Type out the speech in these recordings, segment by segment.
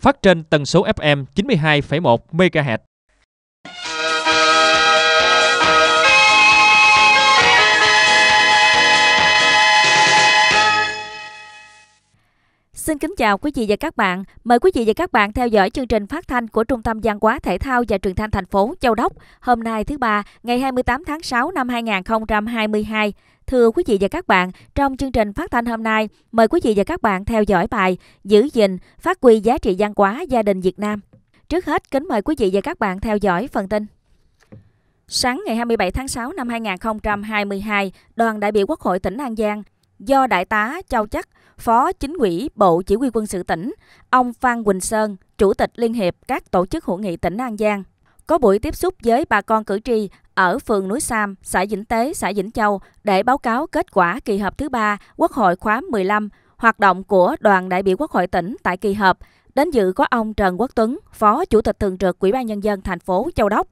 phát trên tần số FM 92,1 MHz. Xin kính chào quý vị và các bạn. Mời quý vị và các bạn theo dõi chương trình phát thanh của Trung tâm Văn hóa Thể thao và Truyền thanh thành phố Châu Đốc hôm nay thứ ba, ngày 28 tháng 6 năm 2022. Thưa quý vị và các bạn, trong chương trình phát thanh hôm nay, mời quý vị và các bạn theo dõi bài Giữ gìn, phát huy giá trị văn hóa gia đình Việt Nam. Trước hết, kính mời quý vị và các bạn theo dõi phần tin. Sáng ngày 27 tháng 6 năm 2022, đoàn đại biểu Quốc hội tỉnh An Giang do Đại tá Châu Chắc, Phó Chính ủy Bộ Chỉ huy quân sự tỉnh, ông Phan Quỳnh Sơn, Chủ tịch Liên hiệp các tổ chức hữu nghị tỉnh An Giang, có buổi tiếp xúc với bà con cử tri ở phường Núi Sam, xã Vĩnh Tế, xã Vĩnh Châu để báo cáo kết quả kỳ họp thứ ba Quốc hội khóa 15, hoạt động của đoàn đại biểu Quốc hội tỉnh tại kỳ họp. Đến dự có ông Trần Quốc Tuấn, Phó Chủ tịch Thường trực Ủy ban Nhân dân thành phố Châu Đốc.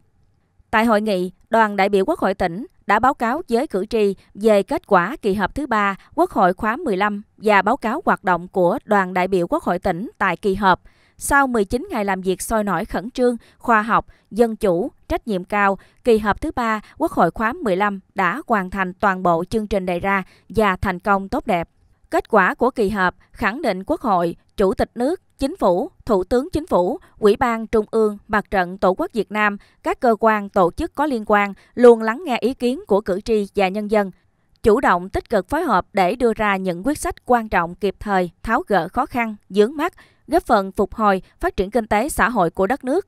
Tại hội nghị, đoàn đại biểu Quốc hội tỉnh đã báo cáo với cử tri về kết quả kỳ họp thứ ba Quốc hội khóa 15 và báo cáo hoạt động của đoàn đại biểu Quốc hội tỉnh tại kỳ họp. Sau 19 ngày làm việc sôi nổi khẩn trương, khoa học, dân chủ, trách nhiệm cao, kỳ họp thứ ba Quốc hội khóa 15 đã hoàn thành toàn bộ chương trình đề ra và thành công tốt đẹp. Kết quả của kỳ họp khẳng định Quốc hội Chủ tịch nước, Chính phủ, Thủ tướng Chính phủ, Ủy ban Trung ương, Mặt trận Tổ quốc Việt Nam, các cơ quan, tổ chức có liên quan luôn lắng nghe ý kiến của cử tri và nhân dân, chủ động tích cực phối hợp để đưa ra những quyết sách quan trọng kịp thời, tháo gỡ khó khăn, dướng mắt, góp phần phục hồi, phát triển kinh tế xã hội của đất nước.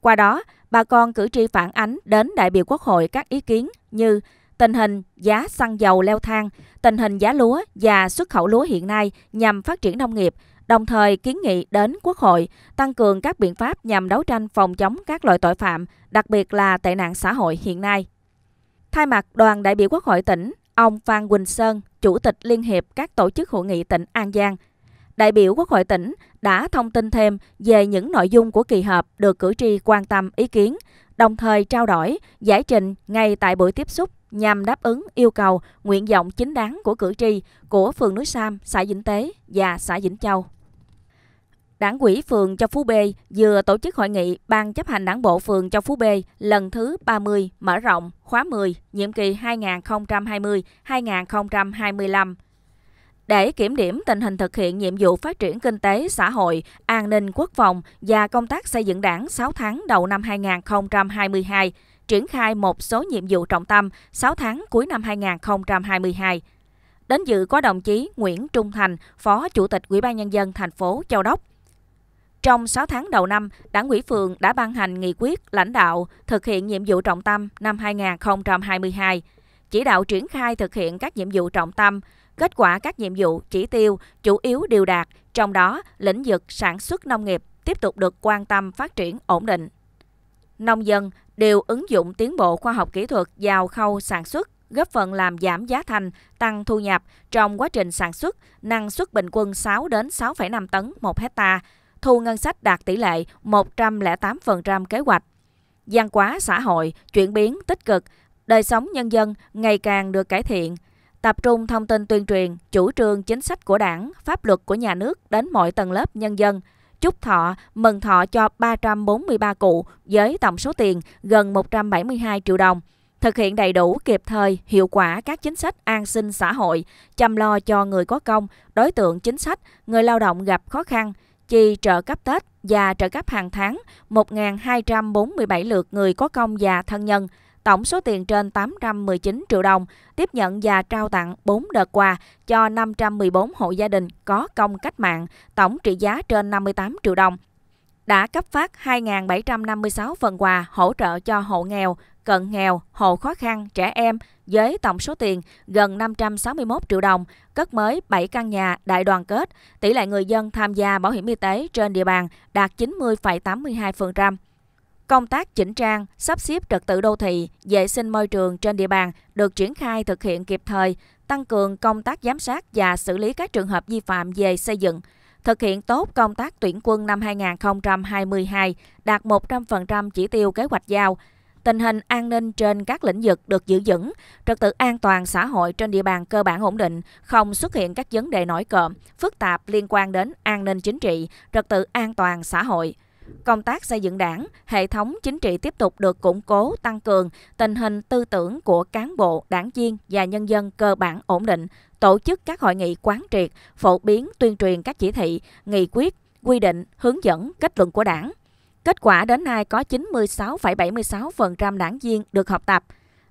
Qua đó, bà con cử tri phản ánh đến đại biểu Quốc hội các ý kiến như tình hình giá xăng dầu leo thang, tình hình giá lúa và xuất khẩu lúa hiện nay nhằm phát triển nông nghiệp – đồng thời kiến nghị đến Quốc hội tăng cường các biện pháp nhằm đấu tranh phòng chống các loại tội phạm, đặc biệt là tệ nạn xã hội hiện nay. Thay mặt đoàn đại biểu Quốc hội tỉnh, ông Phan Quỳnh Sơn, Chủ tịch Liên hiệp các tổ chức hội nghị tỉnh An Giang, đại biểu Quốc hội tỉnh đã thông tin thêm về những nội dung của kỳ họp được cử tri quan tâm ý kiến, đồng thời trao đổi, giải trình ngay tại buổi tiếp xúc nhằm đáp ứng yêu cầu, nguyện vọng chính đáng của cử tri của phường Núi Sam, xã Vĩnh Tế và xã Vĩnh Châu. Đảng ủy phường Châu Phú B vừa tổ chức hội nghị Ban chấp hành đảng bộ phường Châu Phú B lần thứ 30 mở rộng khóa 10 nhiệm kỳ 2020-2025 để kiểm điểm tình hình thực hiện nhiệm vụ phát triển kinh tế, xã hội, an ninh quốc phòng và công tác xây dựng đảng 6 tháng đầu năm 2022, triển khai một số nhiệm vụ trọng tâm 6 tháng cuối năm 2022. Đến dự có đồng chí Nguyễn Trung Thành, Phó Chủ tịch Ủy ban nhân dân thành phố Châu Đốc, trong 6 tháng đầu năm, Đảng ủy phường đã ban hành nghị quyết lãnh đạo thực hiện nhiệm vụ trọng tâm năm 2022, chỉ đạo triển khai thực hiện các nhiệm vụ trọng tâm, kết quả các nhiệm vụ, chỉ tiêu chủ yếu đều đạt, trong đó lĩnh vực sản xuất nông nghiệp tiếp tục được quan tâm phát triển ổn định. Nông dân đều ứng dụng tiến bộ khoa học kỹ thuật vào khâu sản xuất, góp phần làm giảm giá thành, tăng thu nhập trong quá trình sản xuất, năng suất bình quân 6 đến 6,5 tấn một hecta thu ngân sách đạt tỷ lệ 108% kế hoạch. Gian quá xã hội chuyển biến tích cực, đời sống nhân dân ngày càng được cải thiện, tập trung thông tin tuyên truyền, chủ trương chính sách của đảng, pháp luật của nhà nước đến mọi tầng lớp nhân dân. Chúc thọ, mừng thọ cho 343 cụ với tổng số tiền gần 172 triệu đồng. Thực hiện đầy đủ, kịp thời, hiệu quả các chính sách an sinh xã hội, chăm lo cho người có công, đối tượng chính sách, người lao động gặp khó khăn – chi trợ cấp Tết và trợ cấp hàng tháng 1.247 lượt người có công và thân nhân, tổng số tiền trên 819 triệu đồng, tiếp nhận và trao tặng 4 đợt quà cho 514 hộ gia đình có công cách mạng, tổng trị giá trên 58 triệu đồng. Đã cấp phát 2.756 phần quà hỗ trợ cho hộ nghèo, cận nghèo, hộ khó khăn, trẻ em với tổng số tiền gần 561 triệu đồng, cất mới 7 căn nhà đại đoàn kết. Tỷ lệ người dân tham gia bảo hiểm y tế trên địa bàn đạt 90,82%. Công tác chỉnh trang, sắp xếp trật tự đô thị, vệ sinh môi trường trên địa bàn được triển khai thực hiện kịp thời, tăng cường công tác giám sát và xử lý các trường hợp vi phạm về xây dựng. Thực hiện tốt công tác tuyển quân năm 2022, đạt 100% chỉ tiêu kế hoạch giao, tình hình an ninh trên các lĩnh vực được giữ vững, trật tự an toàn xã hội trên địa bàn cơ bản ổn định, không xuất hiện các vấn đề nổi cộm, phức tạp liên quan đến an ninh chính trị, trật tự an toàn xã hội. Công tác xây dựng đảng, hệ thống chính trị tiếp tục được củng cố, tăng cường, tình hình tư tưởng của cán bộ, đảng viên và nhân dân cơ bản ổn định, tổ chức các hội nghị quán triệt, phổ biến tuyên truyền các chỉ thị, nghị quyết, quy định, hướng dẫn, kết luận của đảng. Kết quả đến nay có 96,76% đảng viên được học tập,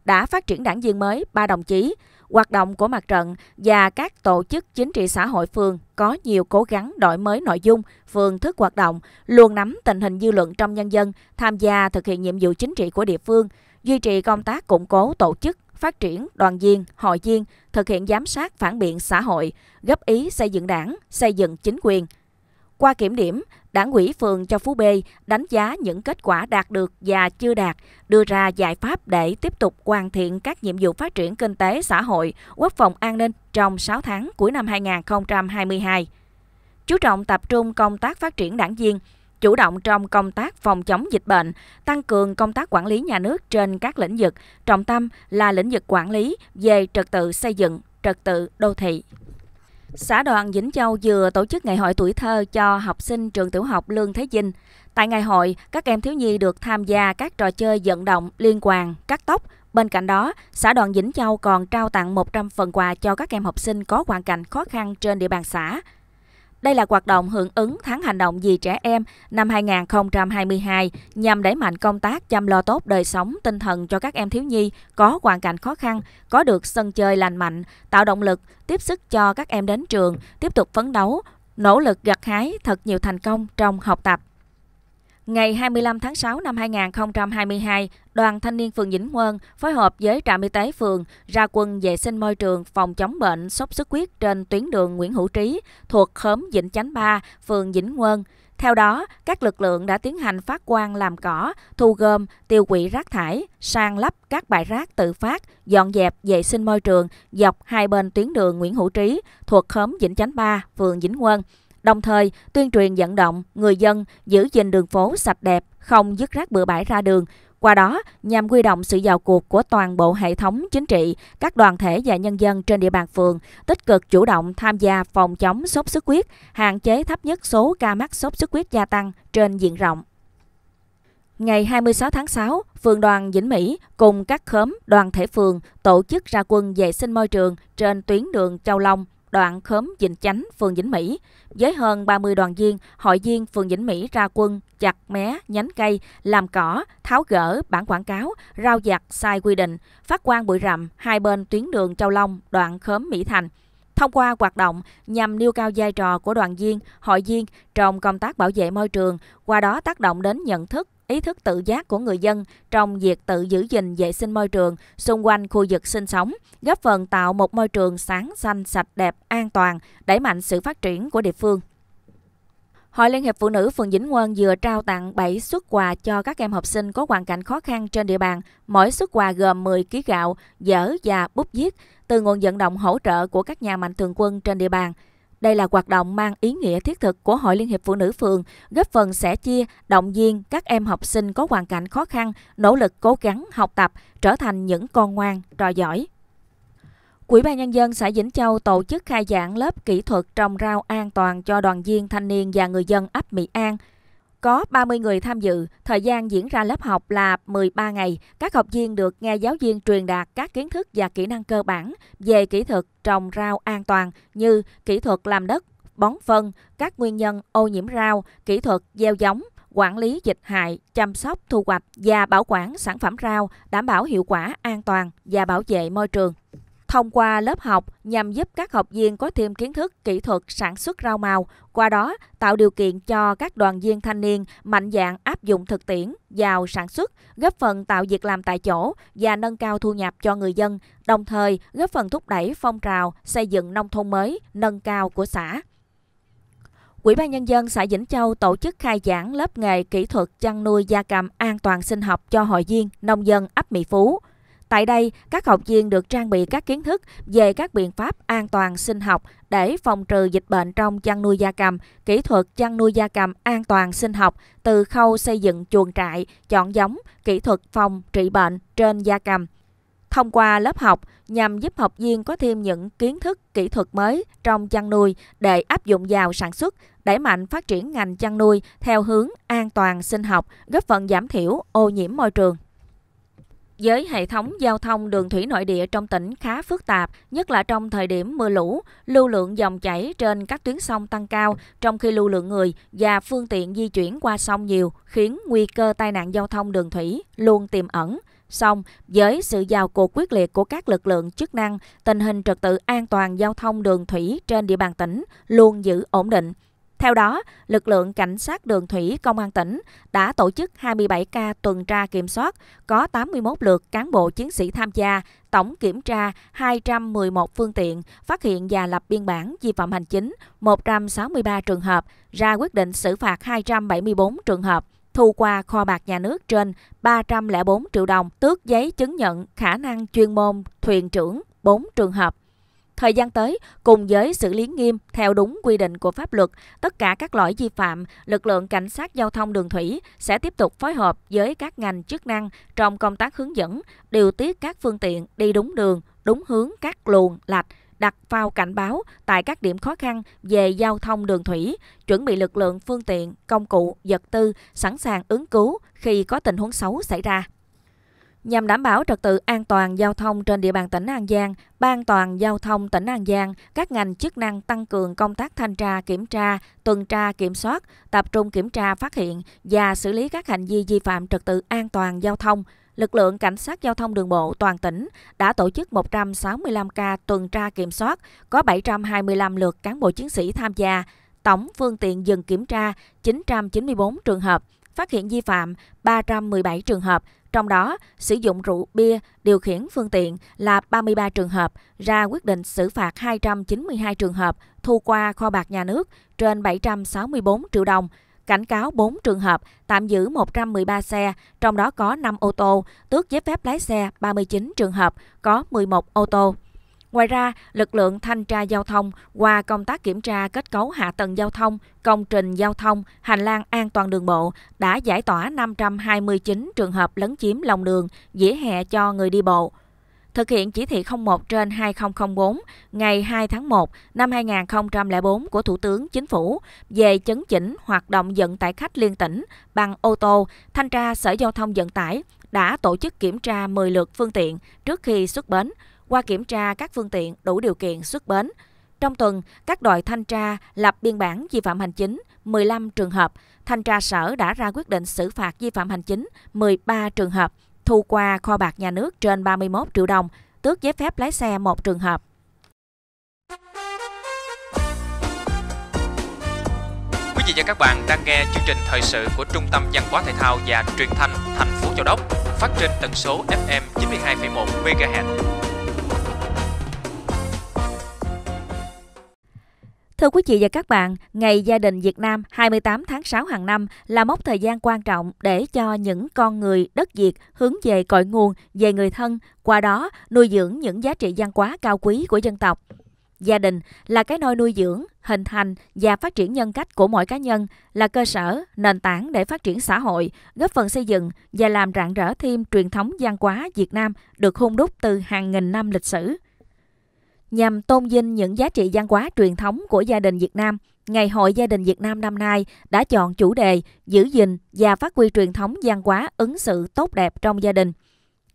đã phát triển đảng viên mới 3 đồng chí, hoạt động của mặt trận và các tổ chức chính trị xã hội phường có nhiều cố gắng đổi mới nội dung, phương thức hoạt động, luôn nắm tình hình dư luận trong nhân dân, tham gia thực hiện nhiệm vụ chính trị của địa phương, duy trì công tác củng cố tổ chức, phát triển đoàn viên, hội viên, thực hiện giám sát phản biện xã hội, góp ý xây dựng đảng, xây dựng chính quyền. Qua kiểm điểm, Đảng ủy phường Châu Phú B đánh giá những kết quả đạt được và chưa đạt, đưa ra giải pháp để tiếp tục hoàn thiện các nhiệm vụ phát triển kinh tế xã hội, quốc phòng an ninh trong 6 tháng cuối năm 2022. Chú trọng tập trung công tác phát triển đảng viên, chủ động trong công tác phòng chống dịch bệnh, tăng cường công tác quản lý nhà nước trên các lĩnh vực, trọng tâm là lĩnh vực quản lý về trật tự xây dựng, trật tự đô thị. Xã đoàn Vĩnh Châu vừa tổ chức ngày hội tuổi thơ cho học sinh trường tiểu học Lương Thế Vinh. Tại ngày hội, các em thiếu nhi được tham gia các trò chơi vận động, liên quan, cắt tóc. Bên cạnh đó, xã đoàn Vĩnh Châu còn trao tặng 100 phần quà cho các em học sinh có hoàn cảnh khó khăn trên địa bàn xã. Đây là hoạt động hưởng ứng tháng hành động vì trẻ em năm 2022 nhằm đẩy mạnh công tác chăm lo tốt đời sống tinh thần cho các em thiếu nhi có hoàn cảnh khó khăn, có được sân chơi lành mạnh, tạo động lực, tiếp sức cho các em đến trường, tiếp tục phấn đấu, nỗ lực gặt hái thật nhiều thành công trong học tập. Ngày 25 tháng 6 năm 2022, Đoàn Thanh niên phường Vĩnh Quân phối hợp với trạm y tế phường ra quân vệ sinh môi trường phòng chống bệnh sốt xuất huyết trên tuyến đường Nguyễn Hữu Trí thuộc khóm Vĩnh Chánh 3, phường Vĩnh Quân. Theo đó, các lực lượng đã tiến hành phát quang làm cỏ, thu gom, tiêu hủy rác thải, sang lắp các bãi rác tự phát, dọn dẹp vệ sinh môi trường dọc hai bên tuyến đường Nguyễn Hữu Trí thuộc khóm Vĩnh Chánh 3, phường Vĩnh Quân đồng thời tuyên truyền vận động người dân giữ gìn đường phố sạch đẹp, không dứt rác bừa bãi ra đường, qua đó nhằm quy động sự vào cuộc của toàn bộ hệ thống chính trị, các đoàn thể và nhân dân trên địa bàn phường, tích cực chủ động tham gia phòng chống sốt xuất huyết, hạn chế thấp nhất số ca mắc sốt xuất huyết gia tăng trên diện rộng. Ngày 26 tháng 6, phường đoàn Vĩnh Mỹ cùng các khóm đoàn thể phường tổ chức ra quân vệ sinh môi trường trên tuyến đường Châu Long, đoạn khóm Vĩnh Chánh, phường Vĩnh Mỹ, với hơn 30 đoàn viên, hội viên phường Vĩnh Mỹ ra quân chặt mé, nhánh cây, làm cỏ, tháo gỡ bản quảng cáo, rau giặt sai quy định, phát quang bụi rậm hai bên tuyến đường Châu Long, đoạn khóm Mỹ Thành. Thông qua hoạt động nhằm nêu cao vai trò của đoàn viên, hội viên trong công tác bảo vệ môi trường, qua đó tác động đến nhận thức ý thức tự giác của người dân trong việc tự giữ gìn vệ sinh môi trường xung quanh khu vực sinh sống, góp phần tạo một môi trường sáng xanh, sạch đẹp, an toàn, đẩy mạnh sự phát triển của địa phương. Hội Liên hiệp Phụ nữ phường Vĩnh Ngân vừa trao tặng 7 xuất quà cho các em học sinh có hoàn cảnh khó khăn trên địa bàn. Mỗi xuất quà gồm 10 kg gạo, dở và bút viết từ nguồn vận động hỗ trợ của các nhà mạnh thường quân trên địa bàn. Đây là hoạt động mang ý nghĩa thiết thực của Hội Liên hiệp Phụ nữ phường, góp phần sẻ chia, động viên các em học sinh có hoàn cảnh khó khăn, nỗ lực cố gắng học tập, trở thành những con ngoan, trò giỏi. Quỹ ban nhân dân xã Vĩnh Châu tổ chức khai giảng lớp kỹ thuật trồng rau an toàn cho đoàn viên thanh niên và người dân ấp Mỹ An – có 30 người tham dự, thời gian diễn ra lớp học là 13 ngày. Các học viên được nghe giáo viên truyền đạt các kiến thức và kỹ năng cơ bản về kỹ thuật trồng rau an toàn như kỹ thuật làm đất, bón phân, các nguyên nhân ô nhiễm rau, kỹ thuật gieo giống, quản lý dịch hại, chăm sóc thu hoạch và bảo quản sản phẩm rau, đảm bảo hiệu quả an toàn và bảo vệ môi trường thông qua lớp học nhằm giúp các học viên có thêm kiến thức kỹ thuật sản xuất rau màu, qua đó tạo điều kiện cho các đoàn viên thanh niên mạnh dạng áp dụng thực tiễn vào sản xuất, góp phần tạo việc làm tại chỗ và nâng cao thu nhập cho người dân, đồng thời góp phần thúc đẩy phong trào xây dựng nông thôn mới nâng cao của xã. Ủy ban nhân dân xã Vĩnh Châu tổ chức khai giảng lớp nghề kỹ thuật chăn nuôi gia cầm an toàn sinh học cho hội viên nông dân ấp Mỹ Phú. Tại đây, các học viên được trang bị các kiến thức về các biện pháp an toàn sinh học để phòng trừ dịch bệnh trong chăn nuôi gia cầm, kỹ thuật chăn nuôi gia cầm an toàn sinh học từ khâu xây dựng chuồng trại, chọn giống, kỹ thuật phòng trị bệnh trên gia cầm. Thông qua lớp học nhằm giúp học viên có thêm những kiến thức kỹ thuật mới trong chăn nuôi để áp dụng vào sản xuất, đẩy mạnh phát triển ngành chăn nuôi theo hướng an toàn sinh học, góp phần giảm thiểu ô nhiễm môi trường. Với hệ thống giao thông đường thủy nội địa trong tỉnh khá phức tạp, nhất là trong thời điểm mưa lũ, lưu lượng dòng chảy trên các tuyến sông tăng cao, trong khi lưu lượng người và phương tiện di chuyển qua sông nhiều, khiến nguy cơ tai nạn giao thông đường thủy luôn tiềm ẩn. Song, với sự vào cuộc quyết liệt của các lực lượng chức năng, tình hình trật tự an toàn giao thông đường thủy trên địa bàn tỉnh luôn giữ ổn định. Theo đó, lực lượng cảnh sát đường thủy công an tỉnh đã tổ chức 27 ca tuần tra kiểm soát, có 81 lượt cán bộ chiến sĩ tham gia, tổng kiểm tra 211 phương tiện, phát hiện và lập biên bản vi phạm hành chính 163 trường hợp, ra quyết định xử phạt 274 trường hợp thu qua kho bạc nhà nước trên 304 triệu đồng, tước giấy chứng nhận khả năng chuyên môn thuyền trưởng 4 trường hợp. Thời gian tới, cùng với xử lý nghiêm theo đúng quy định của pháp luật, tất cả các lỗi vi phạm, lực lượng cảnh sát giao thông đường thủy sẽ tiếp tục phối hợp với các ngành chức năng trong công tác hướng dẫn, điều tiết các phương tiện đi đúng đường, đúng hướng các luồng, lạch, đặt phao cảnh báo tại các điểm khó khăn về giao thông đường thủy, chuẩn bị lực lượng phương tiện, công cụ, vật tư sẵn sàng ứng cứu khi có tình huống xấu xảy ra. Nhằm đảm bảo trật tự an toàn giao thông trên địa bàn tỉnh An Giang, Ban toàn giao thông tỉnh An Giang, các ngành chức năng tăng cường công tác thanh tra, kiểm tra, tuần tra, kiểm soát, tập trung kiểm tra, phát hiện và xử lý các hành vi vi phạm trật tự an toàn giao thông. Lực lượng Cảnh sát Giao thông Đường bộ toàn tỉnh đã tổ chức 165 ca tuần tra kiểm soát, có 725 lượt cán bộ chiến sĩ tham gia, tổng phương tiện dừng kiểm tra 994 trường hợp, phát hiện vi phạm 317 trường hợp, trong đó, sử dụng rượu bia điều khiển phương tiện là 33 trường hợp, ra quyết định xử phạt 292 trường hợp, thu qua kho bạc nhà nước trên 764 triệu đồng, cảnh cáo 4 trường hợp, tạm giữ 113 xe, trong đó có 5 ô tô, tước giấy phép lái xe 39 trường hợp, có 11 ô tô. Ngoài ra, lực lượng thanh tra giao thông qua công tác kiểm tra kết cấu hạ tầng giao thông, công trình giao thông, hành lang an toàn đường bộ đã giải tỏa 529 trường hợp lấn chiếm lòng đường, dĩa hè cho người đi bộ. Thực hiện chỉ thị 01 trên 2004 ngày 2 tháng 1 năm 2004 của Thủ tướng Chính phủ về chấn chỉnh hoạt động vận tải khách liên tỉnh bằng ô tô, Thanh tra Sở Giao thông Vận tải đã tổ chức kiểm tra 10 lượt phương tiện trước khi xuất bến, qua kiểm tra các phương tiện đủ điều kiện xuất bến. Trong tuần, các đội thanh tra lập biên bản vi phạm hành chính 15 trường hợp, thanh tra sở đã ra quyết định xử phạt vi phạm hành chính 13 trường hợp, thu qua kho bạc nhà nước trên 31 triệu đồng, tước giấy phép lái xe một trường hợp. Quý vị và các bạn đang nghe chương trình thời sự của Trung tâm Văn hóa Thể thao và Truyền thanh thành phố Châu Đốc, phát trên tần số FM 92,1 MHz. Thưa quý vị và các bạn, Ngày Gia đình Việt Nam 28 tháng 6 hàng năm là mốc thời gian quan trọng để cho những con người đất Việt hướng về cội nguồn, về người thân, qua đó nuôi dưỡng những giá trị văn hóa cao quý của dân tộc. Gia đình là cái nôi nuôi dưỡng, hình thành và phát triển nhân cách của mọi cá nhân, là cơ sở, nền tảng để phát triển xã hội, góp phần xây dựng và làm rạng rỡ thêm truyền thống văn hóa Việt Nam được hôn đúc từ hàng nghìn năm lịch sử nhằm tôn vinh những giá trị văn hóa truyền thống của gia đình Việt Nam. Ngày hội gia đình Việt Nam năm nay đã chọn chủ đề giữ gìn và phát huy truyền thống văn hóa ứng xử tốt đẹp trong gia đình.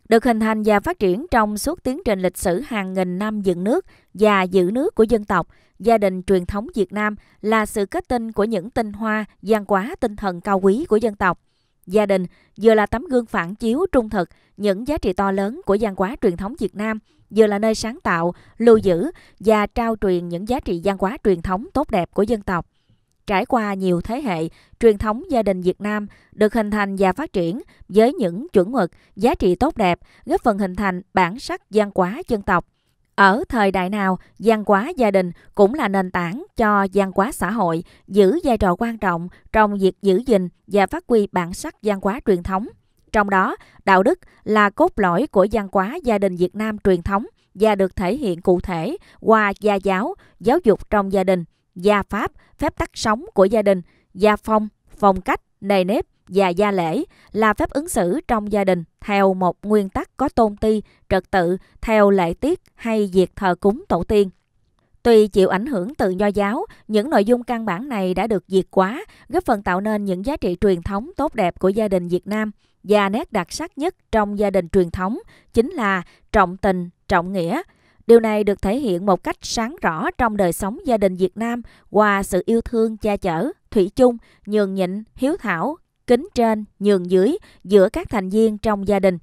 Được hình thành và phát triển trong suốt tiến trình lịch sử hàng nghìn năm dựng nước và giữ nước của dân tộc, gia đình truyền thống Việt Nam là sự kết tinh của những tinh hoa, văn hóa tinh thần cao quý của dân tộc. Gia đình vừa là tấm gương phản chiếu trung thực những giá trị to lớn của văn hóa truyền thống Việt Nam, vừa là nơi sáng tạo, lưu giữ và trao truyền những giá trị văn hóa truyền thống tốt đẹp của dân tộc. Trải qua nhiều thế hệ, truyền thống gia đình Việt Nam được hình thành và phát triển với những chuẩn mực, giá trị tốt đẹp, góp phần hình thành bản sắc văn hóa dân tộc. Ở thời đại nào, văn hóa gia đình cũng là nền tảng cho văn hóa xã hội, giữ vai trò quan trọng trong việc giữ gìn và phát huy bản sắc văn hóa truyền thống – trong đó, đạo đức là cốt lõi của văn hóa gia đình Việt Nam truyền thống và được thể hiện cụ thể qua gia giáo, giáo dục trong gia đình, gia pháp, phép tắc sống của gia đình, gia phong, phong cách, nề nếp và gia lễ là phép ứng xử trong gia đình theo một nguyên tắc có tôn ti, trật tự, theo lễ tiết hay việc thờ cúng tổ tiên. Tuy chịu ảnh hưởng từ nho giáo, những nội dung căn bản này đã được diệt quá, góp phần tạo nên những giá trị truyền thống tốt đẹp của gia đình Việt Nam – và nét đặc sắc nhất trong gia đình truyền thống chính là trọng tình, trọng nghĩa. Điều này được thể hiện một cách sáng rõ trong đời sống gia đình Việt Nam qua sự yêu thương che chở, thủy chung, nhường nhịn, hiếu thảo, kính trên, nhường dưới giữa các thành viên trong gia đình.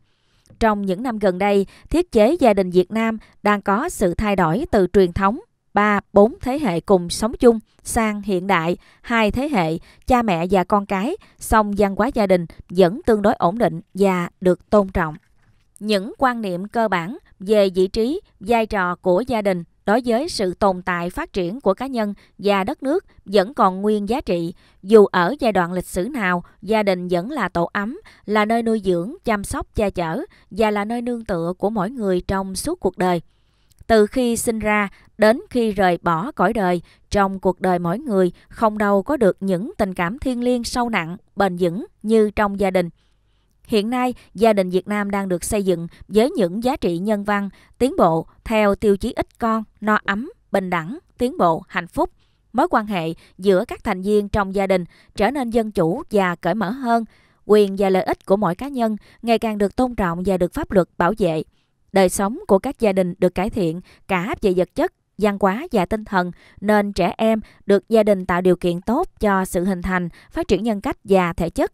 Trong những năm gần đây, thiết chế gia đình Việt Nam đang có sự thay đổi từ truyền thống ba, bốn thế hệ cùng sống chung sang hiện đại, hai thế hệ cha mẹ và con cái, song văn hóa gia đình vẫn tương đối ổn định và được tôn trọng. Những quan niệm cơ bản về vị trí, vai trò của gia đình đối với sự tồn tại phát triển của cá nhân và đất nước vẫn còn nguyên giá trị. Dù ở giai đoạn lịch sử nào, gia đình vẫn là tổ ấm, là nơi nuôi dưỡng, chăm sóc, che chở và là nơi nương tựa của mỗi người trong suốt cuộc đời. Từ khi sinh ra đến khi rời bỏ cõi đời, trong cuộc đời mỗi người không đâu có được những tình cảm thiêng liêng sâu nặng, bền vững như trong gia đình. Hiện nay, gia đình Việt Nam đang được xây dựng với những giá trị nhân văn, tiến bộ theo tiêu chí ít con, no ấm, bình đẳng, tiến bộ, hạnh phúc. Mối quan hệ giữa các thành viên trong gia đình trở nên dân chủ và cởi mở hơn, quyền và lợi ích của mỗi cá nhân ngày càng được tôn trọng và được pháp luật bảo vệ đời sống của các gia đình được cải thiện cả về vật chất, văn hóa và tinh thần, nên trẻ em được gia đình tạo điều kiện tốt cho sự hình thành, phát triển nhân cách và thể chất.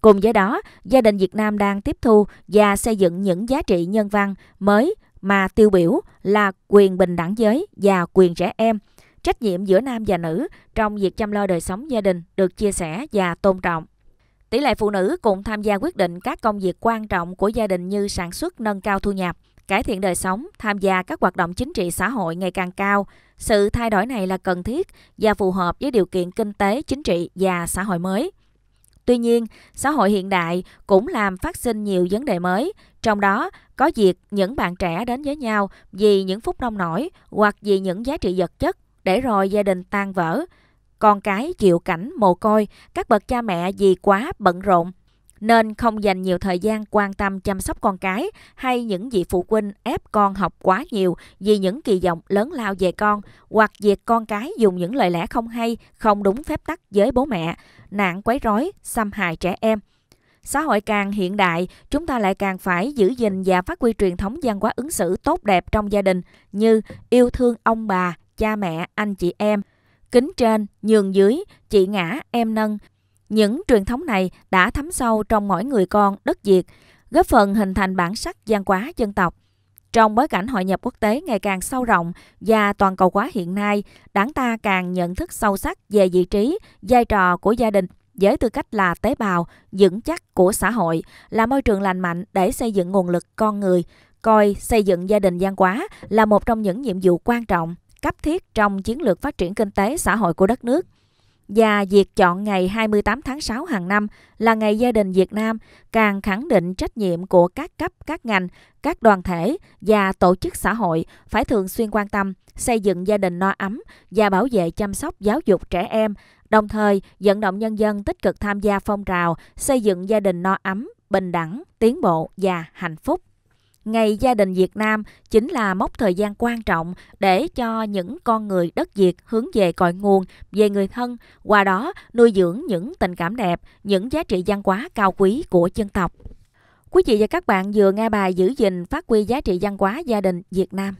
Cùng với đó, gia đình Việt Nam đang tiếp thu và xây dựng những giá trị nhân văn mới mà tiêu biểu là quyền bình đẳng giới và quyền trẻ em. Trách nhiệm giữa nam và nữ trong việc chăm lo đời sống gia đình được chia sẻ và tôn trọng. Tỷ lệ phụ nữ cùng tham gia quyết định các công việc quan trọng của gia đình như sản xuất nâng cao thu nhập, cải thiện đời sống, tham gia các hoạt động chính trị xã hội ngày càng cao. Sự thay đổi này là cần thiết và phù hợp với điều kiện kinh tế, chính trị và xã hội mới. Tuy nhiên, xã hội hiện đại cũng làm phát sinh nhiều vấn đề mới, trong đó có việc những bạn trẻ đến với nhau vì những phút nông nổi hoặc vì những giá trị vật chất để rồi gia đình tan vỡ. Con cái chịu cảnh mồ côi, các bậc cha mẹ vì quá bận rộn nên không dành nhiều thời gian quan tâm chăm sóc con cái hay những vị phụ huynh ép con học quá nhiều vì những kỳ vọng lớn lao về con hoặc việc con cái dùng những lời lẽ không hay, không đúng phép tắc với bố mẹ, nạn quấy rối, xâm hại trẻ em. Xã hội càng hiện đại, chúng ta lại càng phải giữ gìn và phát huy truyền thống văn hóa ứng xử tốt đẹp trong gia đình như yêu thương ông bà, cha mẹ, anh chị em, kính trên, nhường dưới, chị ngã, em nâng, những truyền thống này đã thấm sâu trong mỗi người con đất Việt, góp phần hình thành bản sắc văn hóa dân tộc. Trong bối cảnh hội nhập quốc tế ngày càng sâu rộng và toàn cầu hóa hiện nay, đảng ta càng nhận thức sâu sắc về vị trí, vai trò của gia đình với tư cách là tế bào vững chắc của xã hội, là môi trường lành mạnh để xây dựng nguồn lực con người, coi xây dựng gia đình văn hóa là một trong những nhiệm vụ quan trọng, cấp thiết trong chiến lược phát triển kinh tế xã hội của đất nước và việc chọn ngày 28 tháng 6 hàng năm là ngày gia đình Việt Nam càng khẳng định trách nhiệm của các cấp, các ngành, các đoàn thể và tổ chức xã hội phải thường xuyên quan tâm xây dựng gia đình no ấm và bảo vệ chăm sóc giáo dục trẻ em, đồng thời vận động nhân dân tích cực tham gia phong trào xây dựng gia đình no ấm, bình đẳng, tiến bộ và hạnh phúc. Ngày gia đình Việt Nam chính là mốc thời gian quan trọng để cho những con người đất Việt hướng về cội nguồn, về người thân, qua đó nuôi dưỡng những tình cảm đẹp, những giá trị văn hóa cao quý của dân tộc. Quý vị và các bạn vừa nghe bài giữ gìn phát huy giá trị văn hóa gia đình Việt Nam.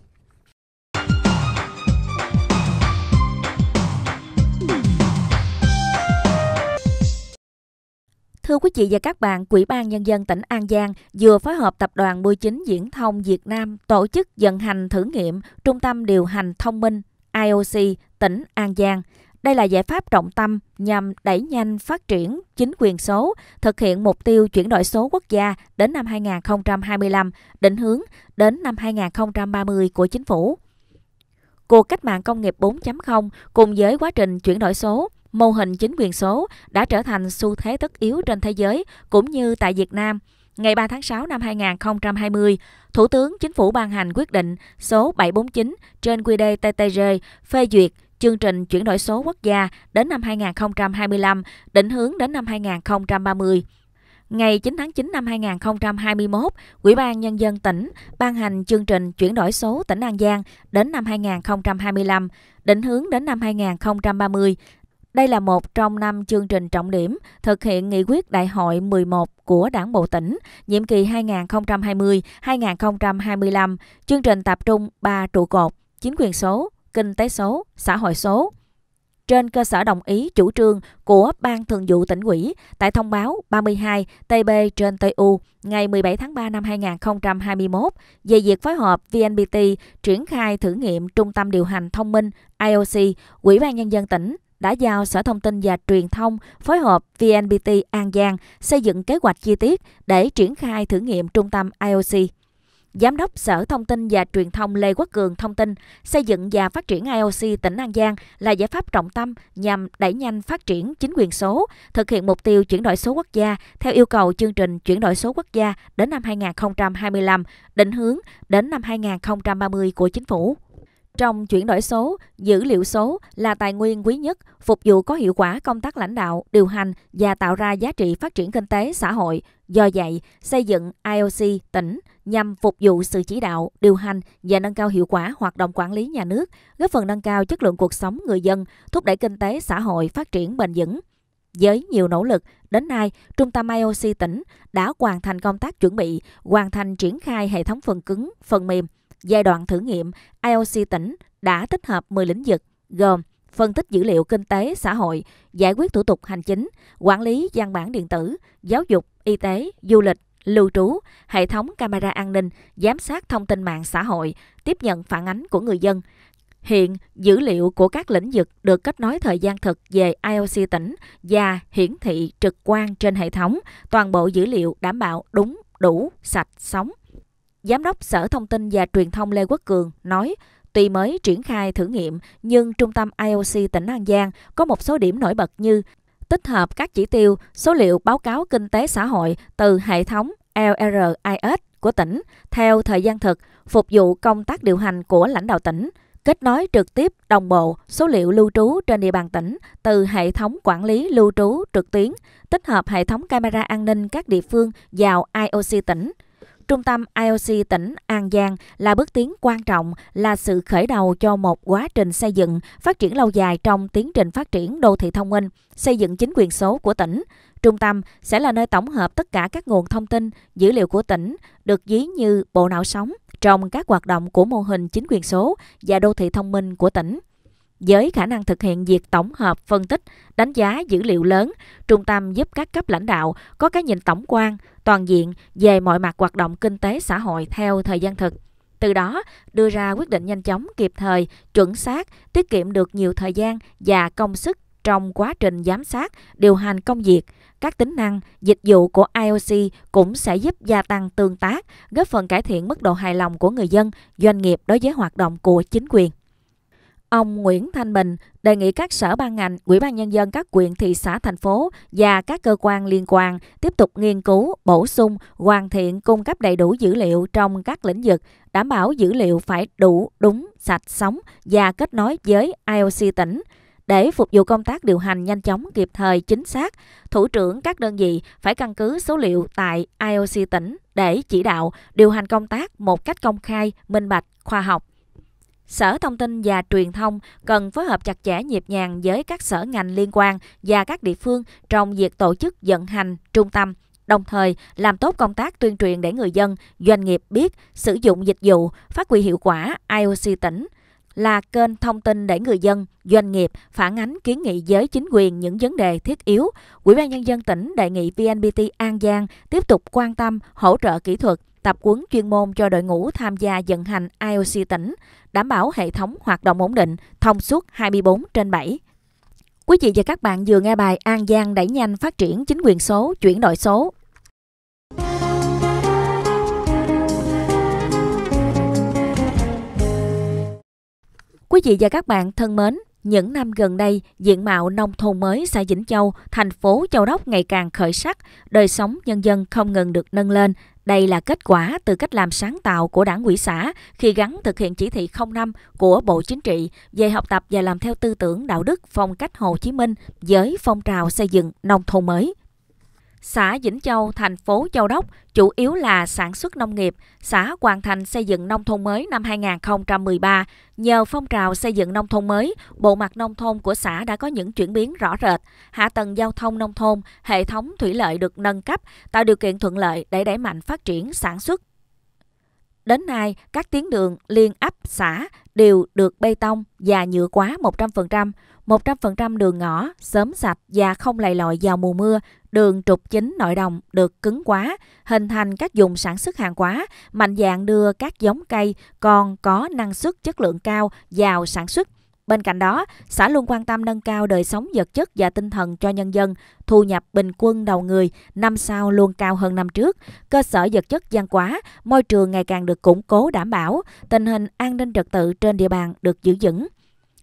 Thưa quý vị và các bạn, Quỹ ban Nhân dân tỉnh An Giang vừa phối hợp Tập đoàn Bưu chính diễn thông Việt Nam tổ chức vận hành thử nghiệm Trung tâm Điều hành Thông minh IOC tỉnh An Giang. Đây là giải pháp trọng tâm nhằm đẩy nhanh phát triển chính quyền số, thực hiện mục tiêu chuyển đổi số quốc gia đến năm 2025, định hướng đến năm 2030 của chính phủ cuộc cách mạng công nghiệp 4.0 cùng với quá trình chuyển đổi số mô hình chính quyền số đã trở thành xu thế tất yếu trên thế giới cũng như tại Việt Nam. Ngày 3 tháng 6 năm 2020, Thủ tướng Chính phủ ban hành quyết định số 749 trên quy QĐ-TTG phê duyệt chương trình chuyển đổi số quốc gia đến năm 2025, định hướng đến năm 2030. Ngày 9 tháng 9 năm 2021, Ủy ban Nhân dân tỉnh ban hành chương trình chuyển đổi số tỉnh An Giang đến năm 2025, định hướng đến năm 2030 đây là một trong năm chương trình trọng điểm thực hiện nghị quyết đại hội 11 của Đảng Bộ tỉnh, nhiệm kỳ 2020-2025. Chương trình tập trung 3 trụ cột, chính quyền số, kinh tế số, xã hội số trên cơ sở đồng ý chủ trương của Ban Thường vụ tỉnh ủy tại thông báo 32 TB trên TU ngày 17 tháng 3 năm 2021 về việc phối hợp VNPT triển khai thử nghiệm trung tâm điều hành thông minh IOC, Ủy ban Nhân dân tỉnh đã giao Sở Thông tin và Truyền thông phối hợp VNPT An Giang xây dựng kế hoạch chi tiết để triển khai thử nghiệm trung tâm IOC. Giám đốc Sở Thông tin và Truyền thông Lê Quốc Cường thông tin, xây dựng và phát triển IOC tỉnh An Giang là giải pháp trọng tâm nhằm đẩy nhanh phát triển chính quyền số, thực hiện mục tiêu chuyển đổi số quốc gia theo yêu cầu chương trình chuyển đổi số quốc gia đến năm 2025, định hướng đến năm 2030 của chính phủ. Trong chuyển đổi số, dữ liệu số là tài nguyên quý nhất phục vụ có hiệu quả công tác lãnh đạo, điều hành và tạo ra giá trị phát triển kinh tế xã hội. Do vậy, xây dựng IOC tỉnh nhằm phục vụ sự chỉ đạo, điều hành và nâng cao hiệu quả hoạt động quản lý nhà nước, góp phần nâng cao chất lượng cuộc sống người dân, thúc đẩy kinh tế xã hội phát triển bền vững. Với nhiều nỗ lực, đến nay, Trung tâm IOC tỉnh đã hoàn thành công tác chuẩn bị, hoàn thành triển khai hệ thống phần cứng, phần mềm, giai đoạn thử nghiệm, IOC tỉnh đã tích hợp 10 lĩnh vực gồm phân tích dữ liệu kinh tế, xã hội, giải quyết thủ tục hành chính, quản lý văn bản điện tử, giáo dục, y tế, du lịch, lưu trú, hệ thống camera an ninh, giám sát thông tin mạng xã hội, tiếp nhận phản ánh của người dân. Hiện, dữ liệu của các lĩnh vực được kết nối thời gian thực về IOC tỉnh và hiển thị trực quan trên hệ thống. Toàn bộ dữ liệu đảm bảo đúng, đủ, sạch, sống. Giám đốc Sở Thông tin và Truyền thông Lê Quốc Cường nói, tuy mới triển khai thử nghiệm nhưng trung tâm IOC tỉnh An Giang có một số điểm nổi bật như tích hợp các chỉ tiêu, số liệu báo cáo kinh tế xã hội từ hệ thống LRIS của tỉnh theo thời gian thực, phục vụ công tác điều hành của lãnh đạo tỉnh, kết nối trực tiếp đồng bộ số liệu lưu trú trên địa bàn tỉnh từ hệ thống quản lý lưu trú trực tuyến, tích hợp hệ thống camera an ninh các địa phương vào IOC tỉnh, Trung tâm IOC tỉnh An Giang là bước tiến quan trọng, là sự khởi đầu cho một quá trình xây dựng, phát triển lâu dài trong tiến trình phát triển đô thị thông minh, xây dựng chính quyền số của tỉnh. Trung tâm sẽ là nơi tổng hợp tất cả các nguồn thông tin, dữ liệu của tỉnh, được dí như bộ não sống trong các hoạt động của mô hình chính quyền số và đô thị thông minh của tỉnh. Với khả năng thực hiện việc tổng hợp, phân tích, đánh giá dữ liệu lớn, trung tâm giúp các cấp lãnh đạo có cái nhìn tổng quan, toàn diện về mọi mặt hoạt động kinh tế xã hội theo thời gian thực. Từ đó, đưa ra quyết định nhanh chóng, kịp thời, chuẩn xác, tiết kiệm được nhiều thời gian và công sức trong quá trình giám sát, điều hành công việc. Các tính năng, dịch vụ của IoC cũng sẽ giúp gia tăng tương tác, góp phần cải thiện mức độ hài lòng của người dân, doanh nghiệp đối với hoạt động của chính quyền. Ông Nguyễn Thanh Bình, đề nghị các sở ban ngành, ủy ban nhân dân các quyền thị xã thành phố và các cơ quan liên quan tiếp tục nghiên cứu, bổ sung, hoàn thiện cung cấp đầy đủ dữ liệu trong các lĩnh vực, đảm bảo dữ liệu phải đủ, đúng, sạch, sống và kết nối với IOC tỉnh. Để phục vụ công tác điều hành nhanh chóng kịp thời chính xác, thủ trưởng các đơn vị phải căn cứ số liệu tại IOC tỉnh để chỉ đạo điều hành công tác một cách công khai, minh bạch, khoa học. Sở Thông tin và Truyền thông cần phối hợp chặt chẽ nhịp nhàng với các sở ngành liên quan và các địa phương trong việc tổ chức vận hành trung tâm, đồng thời làm tốt công tác tuyên truyền để người dân, doanh nghiệp biết sử dụng dịch vụ, phát huy hiệu quả IOC tỉnh là kênh thông tin để người dân, doanh nghiệp phản ánh kiến nghị với chính quyền những vấn đề thiết yếu. Ủy ban nhân dân tỉnh đề nghị VNPT An Giang tiếp tục quan tâm hỗ trợ kỹ thuật tập quấn chuyên môn cho đội ngũ tham gia vận hành IOC tỉnh, đảm bảo hệ thống hoạt động ổn định, thông suốt 24 trên 7. Quý vị và các bạn vừa nghe bài An Giang đẩy nhanh phát triển chính quyền số, chuyển đổi số Quý vị và các bạn thân mến, những năm gần đây, diện mạo nông thôn mới xã Vĩnh Châu, thành phố Châu Đốc ngày càng khởi sắc, đời sống nhân dân không ngừng được nâng lên. Đây là kết quả từ cách làm sáng tạo của đảng ủy xã khi gắn thực hiện chỉ thị 05 của Bộ Chính trị về học tập và làm theo tư tưởng đạo đức phong cách Hồ Chí Minh với phong trào xây dựng nông thôn mới. Xã Vĩnh Châu, thành phố Châu Đốc chủ yếu là sản xuất nông nghiệp. Xã hoàn thành xây dựng nông thôn mới năm 2013. Nhờ phong trào xây dựng nông thôn mới, bộ mặt nông thôn của xã đã có những chuyển biến rõ rệt. Hạ tầng giao thông nông thôn, hệ thống thủy lợi được nâng cấp, tạo điều kiện thuận lợi để đẩy mạnh phát triển sản xuất. Đến nay, các tuyến đường liên ấp xã đều được bê tông và nhựa quá 100%. 100% đường ngõ, sớm sạch và không lầy lội vào mùa mưa, đường trục chính nội đồng được cứng quá, hình thành các dùng sản xuất hàng hóa, mạnh dạng đưa các giống cây còn có năng suất chất lượng cao vào sản xuất. Bên cạnh đó, xã luôn quan tâm nâng cao đời sống vật chất và tinh thần cho nhân dân, thu nhập bình quân đầu người năm sau luôn cao hơn năm trước, cơ sở vật chất gian quá, môi trường ngày càng được củng cố đảm bảo, tình hình an ninh trật tự trên địa bàn được giữ vững.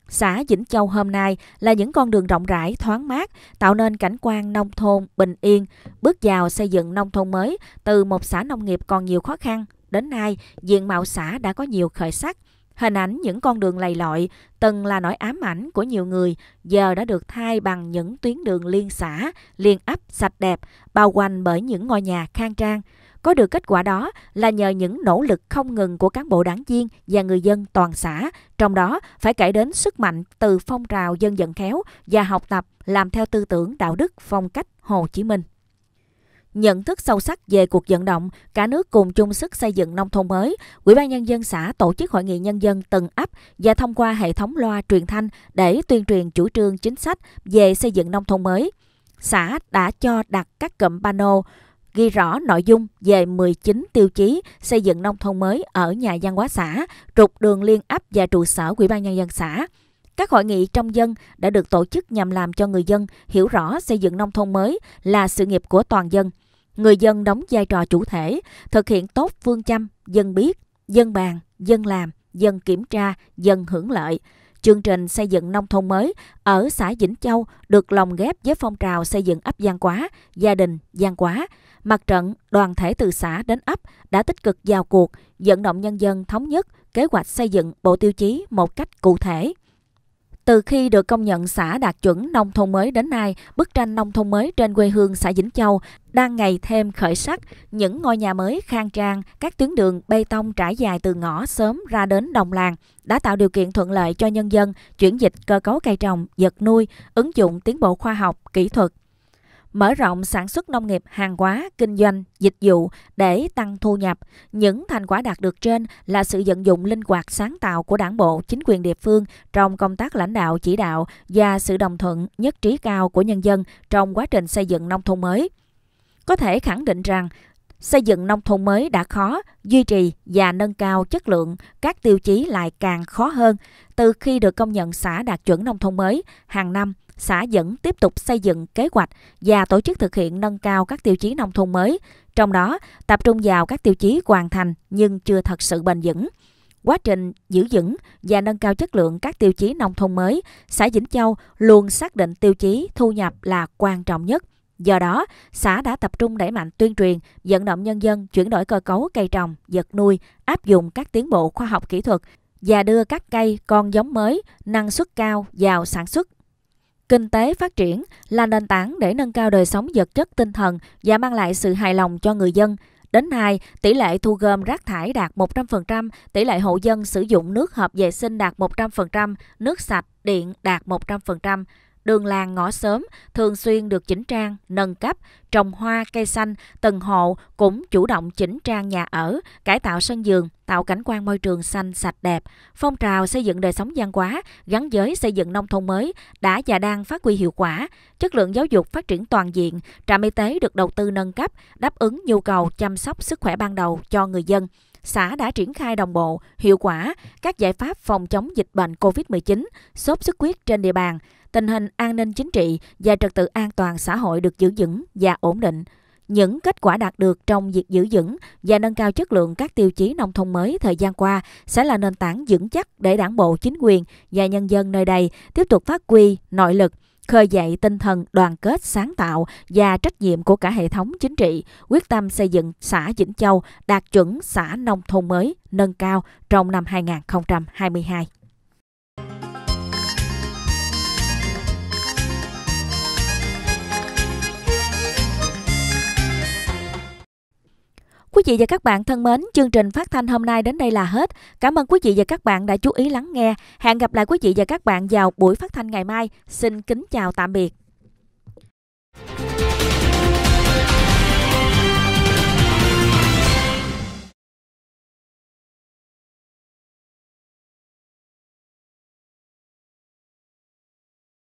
Xã Vĩnh Châu hôm nay là những con đường rộng rãi, thoáng mát, tạo nên cảnh quan nông thôn bình yên. Bước vào xây dựng nông thôn mới từ một xã nông nghiệp còn nhiều khó khăn, đến nay diện mạo xã đã có nhiều khởi sắc. Hình ảnh những con đường lầy lội từng là nỗi ám ảnh của nhiều người giờ đã được thay bằng những tuyến đường liên xã, liên ấp sạch đẹp, bao quanh bởi những ngôi nhà khang trang. Có được kết quả đó là nhờ những nỗ lực không ngừng của cán bộ đảng viên và người dân toàn xã, trong đó phải kể đến sức mạnh từ phong trào dân vận khéo và học tập làm theo tư tưởng đạo đức phong cách Hồ Chí Minh. Nhận thức sâu sắc về cuộc vận động, cả nước cùng chung sức xây dựng nông thôn mới, Ủy ban nhân dân xã tổ chức hội nghị nhân dân từng ấp và thông qua hệ thống loa truyền thanh để tuyên truyền chủ trương chính sách về xây dựng nông thôn mới. Xã đã cho đặt các cụm pano ghi rõ nội dung về 19 tiêu chí xây dựng nông thôn mới ở nhà văn hóa xã, trục đường liên ấp và trụ sở Ủy ban Nhân dân xã. Các hội nghị trong dân đã được tổ chức nhằm làm cho người dân hiểu rõ xây dựng nông thôn mới là sự nghiệp của toàn dân. Người dân đóng vai trò chủ thể, thực hiện tốt phương châm dân biết, dân bàn, dân làm, dân kiểm tra, dân hưởng lợi – chương trình xây dựng nông thôn mới ở xã Vĩnh Châu được lồng ghép với phong trào xây dựng ấp Giang Quá, gia đình Giang Quá. Mặt trận, đoàn thể từ xã đến ấp đã tích cực vào cuộc, vận động nhân dân thống nhất kế hoạch xây dựng bộ tiêu chí một cách cụ thể. Từ khi được công nhận xã đạt chuẩn nông thôn mới đến nay, bức tranh nông thôn mới trên quê hương xã Vĩnh Châu đang ngày thêm khởi sắc. Những ngôi nhà mới khang trang, các tuyến đường bê tông trải dài từ ngõ sớm ra đến đồng làng đã tạo điều kiện thuận lợi cho nhân dân chuyển dịch cơ cấu cây trồng, vật nuôi, ứng dụng tiến bộ khoa học, kỹ thuật mở rộng sản xuất nông nghiệp, hàng hóa, kinh doanh, dịch vụ để tăng thu nhập. Những thành quả đạt được trên là sự vận dụng linh hoạt sáng tạo của đảng bộ, chính quyền địa phương trong công tác lãnh đạo chỉ đạo và sự đồng thuận nhất trí cao của nhân dân trong quá trình xây dựng nông thôn mới. Có thể khẳng định rằng Xây dựng nông thôn mới đã khó, duy trì và nâng cao chất lượng các tiêu chí lại càng khó hơn. Từ khi được công nhận xã đạt chuẩn nông thôn mới, hàng năm xã vẫn tiếp tục xây dựng kế hoạch và tổ chức thực hiện nâng cao các tiêu chí nông thôn mới, trong đó tập trung vào các tiêu chí hoàn thành nhưng chưa thật sự bền vững. Quá trình giữ vững và nâng cao chất lượng các tiêu chí nông thôn mới, xã Vĩnh Châu luôn xác định tiêu chí thu nhập là quan trọng nhất. Do đó, xã đã tập trung đẩy mạnh tuyên truyền, vận động nhân dân chuyển đổi cơ cấu cây trồng, vật nuôi, áp dụng các tiến bộ khoa học kỹ thuật và đưa các cây con giống mới, năng suất cao vào sản xuất. Kinh tế phát triển là nền tảng để nâng cao đời sống vật chất tinh thần và mang lại sự hài lòng cho người dân. Đến nay, tỷ lệ thu gom rác thải đạt 100%, tỷ lệ hộ dân sử dụng nước hợp vệ sinh đạt 100%, nước sạch, điện đạt 100% đường làng ngõ xóm thường xuyên được chỉnh trang, nâng cấp, trồng hoa, cây xanh, từng hộ cũng chủ động chỉnh trang nhà ở, cải tạo sân vườn, tạo cảnh quan môi trường xanh sạch đẹp. Phong trào xây dựng đời sống văn hóa gắn với xây dựng nông thôn mới đã và đang phát huy hiệu quả, chất lượng giáo dục phát triển toàn diện, trạm y tế được đầu tư nâng cấp, đáp ứng nhu cầu chăm sóc sức khỏe ban đầu cho người dân xã đã triển khai đồng bộ, hiệu quả các giải pháp phòng chống dịch bệnh COVID-19, sốt xuất huyết trên địa bàn, tình hình an ninh chính trị và trật tự an toàn xã hội được giữ vững và ổn định. Những kết quả đạt được trong việc giữ vững và nâng cao chất lượng các tiêu chí nông thôn mới thời gian qua sẽ là nền tảng vững chắc để đảng bộ, chính quyền và nhân dân nơi đây tiếp tục phát huy nội lực, khơi dậy tinh thần đoàn kết sáng tạo và trách nhiệm của cả hệ thống chính trị, quyết tâm xây dựng xã Vĩnh Châu đạt chuẩn xã nông thôn mới nâng cao trong năm 2022. Quý vị và các bạn thân mến, chương trình phát thanh hôm nay đến đây là hết. Cảm ơn quý vị và các bạn đã chú ý lắng nghe. Hẹn gặp lại quý vị và các bạn vào buổi phát thanh ngày mai. Xin kính chào tạm biệt.